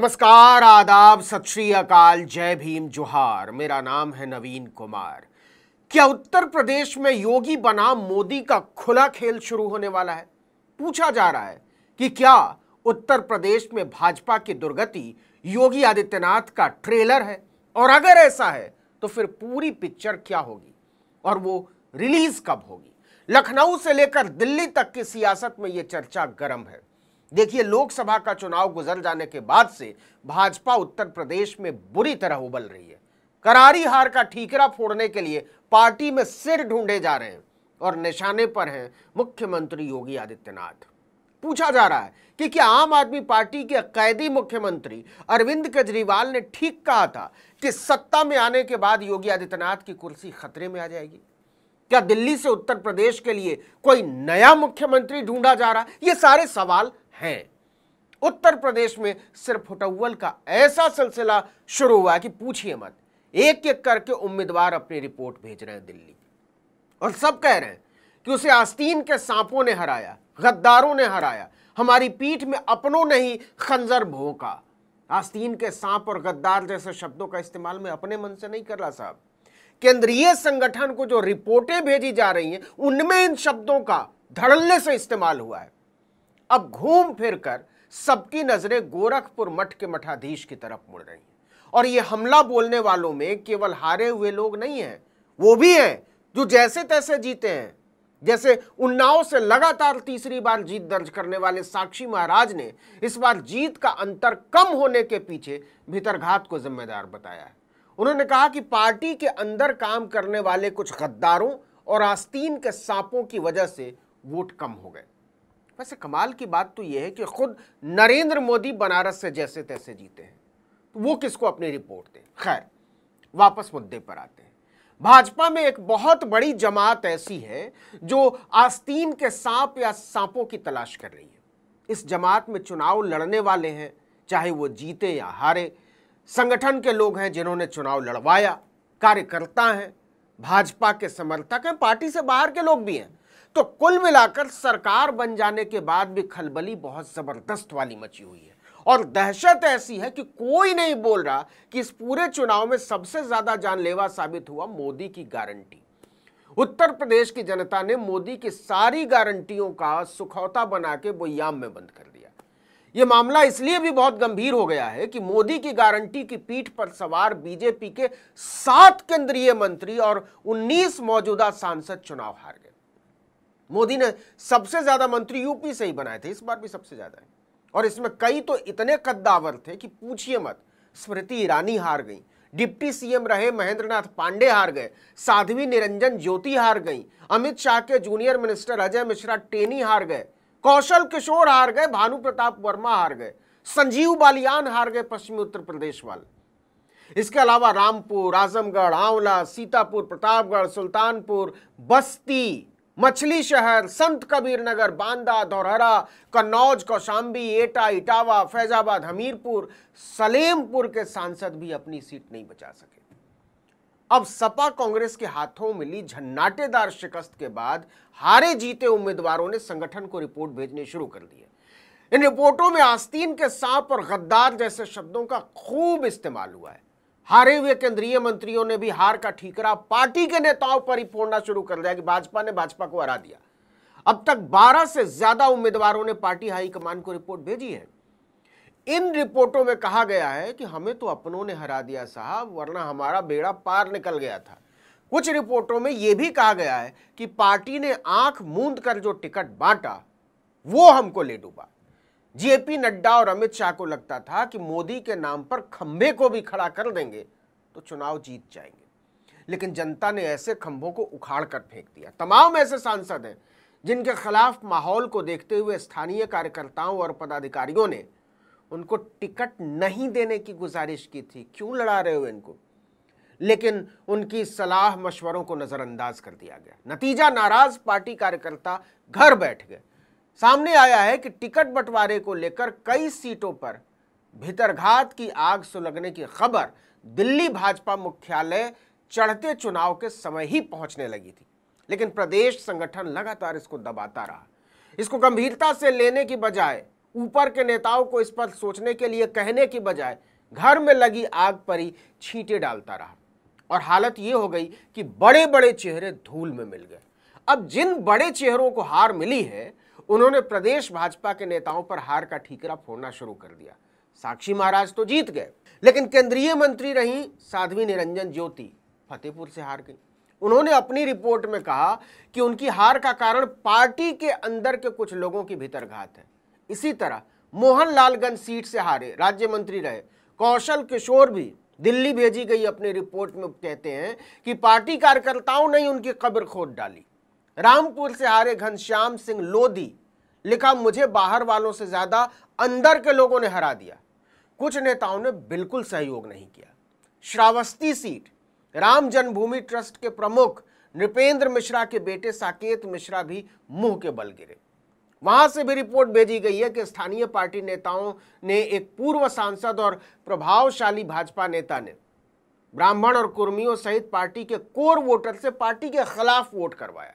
नमस्कार आदाब सत श्री अकाल जय भीम जोहार मेरा नाम है नवीन कुमार क्या उत्तर प्रदेश में योगी बनाम मोदी का खुला खेल शुरू होने वाला है पूछा जा रहा है कि क्या उत्तर प्रदेश में भाजपा की दुर्गति योगी आदित्यनाथ का ट्रेलर है और अगर ऐसा है तो फिर पूरी पिक्चर क्या होगी और वो रिलीज कब होगी लखनऊ से लेकर दिल्ली तक की सियासत में यह चर्चा गर्म है देखिए लोकसभा का चुनाव गुजर जाने के बाद से भाजपा उत्तर प्रदेश में बुरी तरह उबल रही है करारी हार का ठीकरा फोड़ने के लिए पार्टी में सिर ढूंढे जा रहे हैं और निशाने पर हैं मुख्यमंत्री योगी आदित्यनाथ पूछा जा रहा है कि क्या आम आदमी पार्टी के कैदी मुख्यमंत्री अरविंद केजरीवाल ने ठीक कहा था कि सत्ता में आने के बाद योगी आदित्यनाथ की कुर्सी खतरे में आ जाएगी क्या दिल्ली से उत्तर प्रदेश के लिए कोई नया मुख्यमंत्री ढूंढा जा रहा है ये सारे सवाल है उत्तर प्रदेश में सिर्फ हुटव्वल का ऐसा सिलसिला शुरू हुआ कि पूछिए मत एक एक करके उम्मीदवार अपनी रिपोर्ट भेज रहे हैं दिल्ली और सब कह रहे हैं कि उसे आस्तीन के सांपों ने हराया गद्दारों ने हराया हमारी पीठ में अपनों ने ही खंजर भोंका आस्तीन के सांप और गद्दार जैसे शब्दों का इस्तेमाल मैं अपने मन से नहीं कर रहा साहब केंद्रीय संगठन को जो रिपोर्टें भेजी जा रही हैं उनमें इन शब्दों का धड़ल्ले से इस्तेमाल हुआ है अब घूम फिर कर सबकी नजरें गोरखपुर मठ के मठाधीश की तरफ मुड़ रही हैं और ये हमला बोलने वालों में केवल हारे हुए लोग नहीं हैं वो भी हैं जो जैसे तैसे जीते हैं जैसे उन्नाव से लगातार तीसरी बार जीत दर्ज करने वाले साक्षी महाराज ने इस बार जीत का अंतर कम होने के पीछे भीतरघात को जिम्मेदार बताया है उन्होंने कहा कि पार्टी के अंदर काम करने वाले कुछ गद्दारों और आस्तीन के सांपों की वजह से वोट कम हो गए वैसे कमाल की बात तो यह है कि खुद नरेंद्र मोदी बनारस से जैसे तैसे जीते हैं तो वो किसको अपनी रिपोर्ट दें खैर वापस मुद्दे पर आते हैं भाजपा में एक बहुत बड़ी जमात ऐसी है जो आस्तीन के सांप या सांपों की तलाश कर रही है इस जमात में चुनाव लड़ने वाले हैं चाहे वो जीते या हारे संगठन के लोग हैं जिन्होंने चुनाव लड़वाया कार्यकर्ता हैं भाजपा के समर्थक हैं पार्टी से बाहर के लोग भी हैं तो कुल मिलाकर सरकार बन जाने के बाद भी खलबली बहुत ज़बरदस्त वाली मची हुई है और दहशत ऐसी है कि कोई नहीं बोल रहा कि इस पूरे चुनाव में सबसे ज़्यादा जानलेवा साबित हुआ मोदी की गारंटी उत्तर प्रदेश की जनता ने मोदी की सारी गारंटियों का सुखौता बना के बोयाम में बंद कर दिया यह मामला इसलिए भी बहुत गंभीर हो गया है कि मोदी की गारंटी की पीठ पर सवार बीजेपी के सात केंद्रीय मंत्री और 19 मौजूदा सांसद चुनाव हार गए मोदी ने सबसे ज़्यादा मंत्री यूपी से ही बनाए थे इस बार भी सबसे ज़्यादा है और इसमें कई तो इतने कद्दावर थे कि पूछिए मत स्मृति ईरानी हार गई डिप्टी सीएम रहे महेंद्र नाथ पांडे हार गए साध्वी निरंजन ज्योति हार गई अमित शाह के जूनियर मिनिस्टर अजय मिश्रा टेनी हार गए कौशल किशोर हार गए भानु प्रताप वर्मा हार गए संजीव बालियान हार गए पश्चिमी उत्तर प्रदेश वाले इसके अलावा रामपुर आजमगढ़ आंवला सीतापुर प्रतापगढ़ सुल्तानपुर बस्ती मछली शहर संत कबीर नगर बांदा धौरहरा कन्नौज कौशाम्बी एटा इटावा फैजाबाद हमीरपुर सलेमपुर के सांसद भी अपनी सीट नहीं बचा सके अब सपा कांग्रेस के हाथों मिली झन्नाटेदार शिकस्त के बाद हारे जीते उम्मीदवारों ने संगठन को रिपोर्ट भेजने शुरू कर दिए इन रिपोर्टों में आस्तीन के सांप और गद्दार जैसे शब्दों का खूब इस्तेमाल हुआ है हारे हुए केंद्रीय मंत्रियों ने भी हार का ठीकरा पार्टी के नेताओं पर ही फोड़ना शुरू कर दिया कि भाजपा ने भाजपा को हरा दिया अब तक 12 से ज्यादा उम्मीदवारों ने पार्टी हाईकमान को रिपोर्ट भेजी है इन रिपोर्टों में कहा गया है कि हमें तो अपनों ने हरा दिया साहब वरना हमारा बेड़ा पार निकल गया था कुछ रिपोर्टों में यह भी कहा गया है कि पार्टी ने आंख मूंद कर जो टिकट बांटा वो हमको ले डूबा जेपी नड्डा और अमित शाह को लगता था कि मोदी के नाम पर खंभे को भी खड़ा कर देंगे तो चुनाव जीत जाएंगे लेकिन जनता ने ऐसे खंभों को उखाड़ कर फेंक दिया तमाम ऐसे सांसद हैं जिनके खिलाफ माहौल को देखते हुए स्थानीय कार्यकर्ताओं और पदाधिकारियों ने उनको टिकट नहीं देने की गुजारिश की थी क्यों लड़ा रहे हो इनको लेकिन उनकी सलाह मशवरों को नज़रअंदाज कर दिया गया नतीजा नाराज पार्टी कार्यकर्ता घर बैठ गए सामने आया है कि टिकट बंटवारे को लेकर कई सीटों पर भीतरघात की आग सुलगने की खबर दिल्ली भाजपा मुख्यालय चढ़ते चुनाव के समय ही पहुंचने लगी थी लेकिन प्रदेश संगठन लगातार इसको दबाता रहा इसको गंभीरता से लेने की बजाय ऊपर के नेताओं को इस पर सोचने के लिए कहने की बजाय घर में लगी आग पर ही छींटे डालता रहा और हालत यह हो गई कि बड़े बड़े चेहरे धूल में मिल गए अब जिन बड़े चेहरों को हार मिली है उन्होंने प्रदेश भाजपा के नेताओं पर हार का ठीकरा फोड़ना शुरू कर दिया साक्षी महाराज तो जीत गए लेकिन केंद्रीय मंत्री रही साध्वी निरंजन ज्योति फतेहपुर से हार गई उन्होंने अपनी रिपोर्ट में कहा कि उनकी हार का कारण पार्टी के अंदर के कुछ लोगों की भीतरघात है इसी तरह मोहन लालगंज सीट से हारे राज्य मंत्री रहे कौशल किशोर भी दिल्ली भेजी गई अपनी रिपोर्ट में कहते हैं कि पार्टी कार्यकर्ताओं ने उनकी कब्र खोद डाली रामपुर से हारे घनश्याम सिंह लोधी लिखा मुझे बाहर वालों से ज्यादा अंदर के लोगों ने हरा दिया कुछ नेताओं ने बिल्कुल सहयोग नहीं किया श्रावस्ती सीट राम जन्मभूमि ट्रस्ट के प्रमुख नृपेंद्र मिश्रा के बेटे साकेत मिश्रा भी मुंह के बल गिरे वहां से भी रिपोर्ट भेजी गई है कि स्थानीय पार्टी नेताओं ने एक पूर्व सांसद और प्रभावशाली भाजपा नेता ने ब्राह्मण और कुर्मियों सहित पार्टी के कोर वोटर से पार्टी के खिलाफ वोट करवाया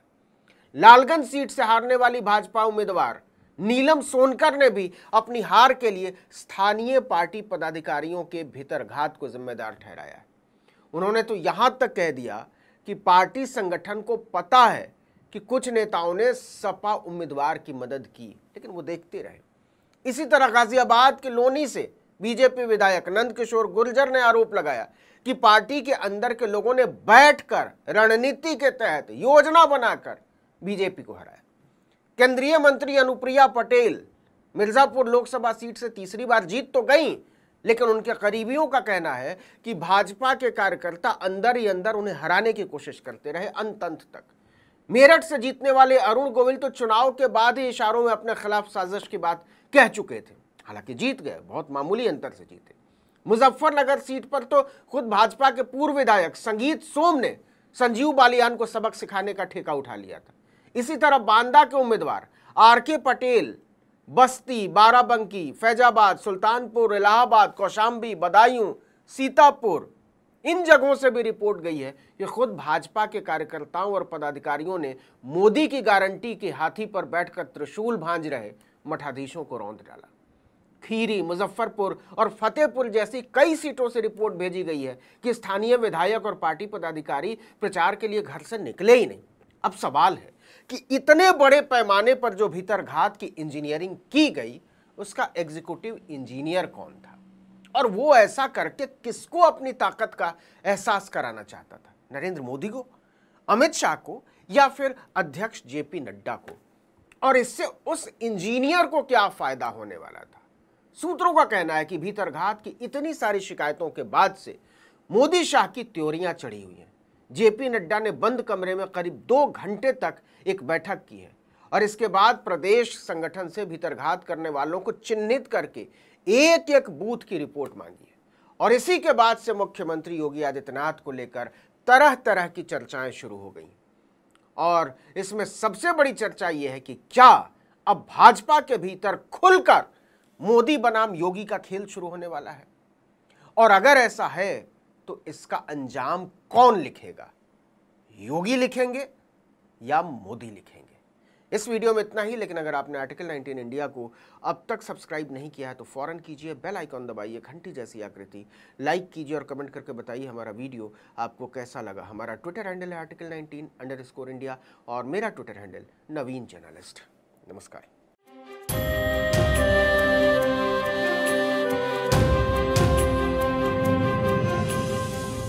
लालगंज सीट से हारने वाली भाजपा उम्मीदवार नीलम सोनकर ने भी अपनी हार के लिए स्थानीय पार्टी पदाधिकारियों के भीतरघात को जिम्मेदार ठहराया उन्होंने तो यहां तक कह दिया कि पार्टी संगठन को पता है कि कुछ नेताओं ने सपा उम्मीदवार की मदद की लेकिन वो देखते रहे इसी तरह गाजियाबाद के लोनी से बीजेपी विधायक नंद किशोर गुर्जर ने आरोप लगाया कि पार्टी के अंदर के लोगों ने बैठकर रणनीति के तहत योजना बनाकर बीजेपी को हराया केंद्रीय मंत्री अनुप्रिया पटेल मिर्जापुर लोकसभा सीट से तीसरी बार जीत तो गई लेकिन उनके करीबियों का कहना है कि भाजपा के कार्यकर्ता अंदर ही अंदर उन्हें हराने की कोशिश करते रहे अंत अंत तक मेरठ से जीतने वाले अरुण गोविल तो चुनाव के बाद ही इशारों में अपने खिलाफ साजिश की बात कह चुके थे हालांकि जीत गए बहुत मामूली अंतर से जीते मुजफ्फरनगर सीट पर तो खुद भाजपा के पूर्व विधायक संगीत सोम ने संजीव बालियान को सबक सिखाने का ठेका उठा लिया था इसी तरह बांदा के उम्मीदवार आर के पटेल बस्ती बाराबंकी फैजाबाद सुल्तानपुर इलाहाबाद कौशाम्बी बदायूं सीतापुर इन जगहों से भी रिपोर्ट गई है कि खुद भाजपा के कार्यकर्ताओं और पदाधिकारियों ने मोदी की गारंटी के हाथी पर बैठकर त्रिशूल भांज रहे मठाधीशों को रौंद डाला खीरी मुजफ्फरपुर और फतेहपुर जैसी कई सीटों से रिपोर्ट भेजी गई है कि स्थानीय विधायक और पार्टी पदाधिकारी प्रचार के लिए घर से निकले ही नहीं अब सवाल है कि इतने बड़े पैमाने पर जो भीतरघात की इंजीनियरिंग की गई उसका एग्जीक्यूटिव इंजीनियर कौन था और वो ऐसा करके किसको अपनी ताकत का एहसास कराना चाहता था नरेंद्र मोदी को अमित शाह को या फिर अध्यक्ष जेपी नड्डा को और इससे उस इंजीनियर को क्या फायदा होने वाला था सूत्रों का कहना है कि भीतरघात की इतनी सारी शिकायतों के बाद से मोदी शाह की त्योरियां चढ़ी हुई हैं जेपी नड्डा ने बंद कमरे में करीब दो घंटे तक एक बैठक की है और इसके बाद प्रदेश संगठन से भीतरघात करने वालों को चिन्हित करके एक एक बूथ की रिपोर्ट मांगी है और इसी के बाद से मुख्यमंत्री योगी आदित्यनाथ को लेकर तरह तरह की चर्चाएं शुरू हो गई और इसमें सबसे बड़ी चर्चा यह है कि क्या अब भाजपा के भीतर खुलकर मोदी बनाम योगी का खेल शुरू होने वाला है और अगर ऐसा है तो इसका अंजाम कौन लिखेगा योगी लिखेंगे या मोदी लिखेंगे इस वीडियो में इतना ही लेकिन अगर आपने आर्टिकल 19 इंडिया को अब तक सब्सक्राइब नहीं किया है तो फौरन कीजिए बेल आइकॉन दबाइए घंटी जैसी आकृति लाइक कीजिए और कमेंट करके बताइए हमारा वीडियो आपको कैसा लगा हमारा ट्विटर हैंडल है आर्टिकल 19 अंडर इंडिया और मेरा ट्विटर हैंडल नवीन जर्नलिस्ट नमस्कार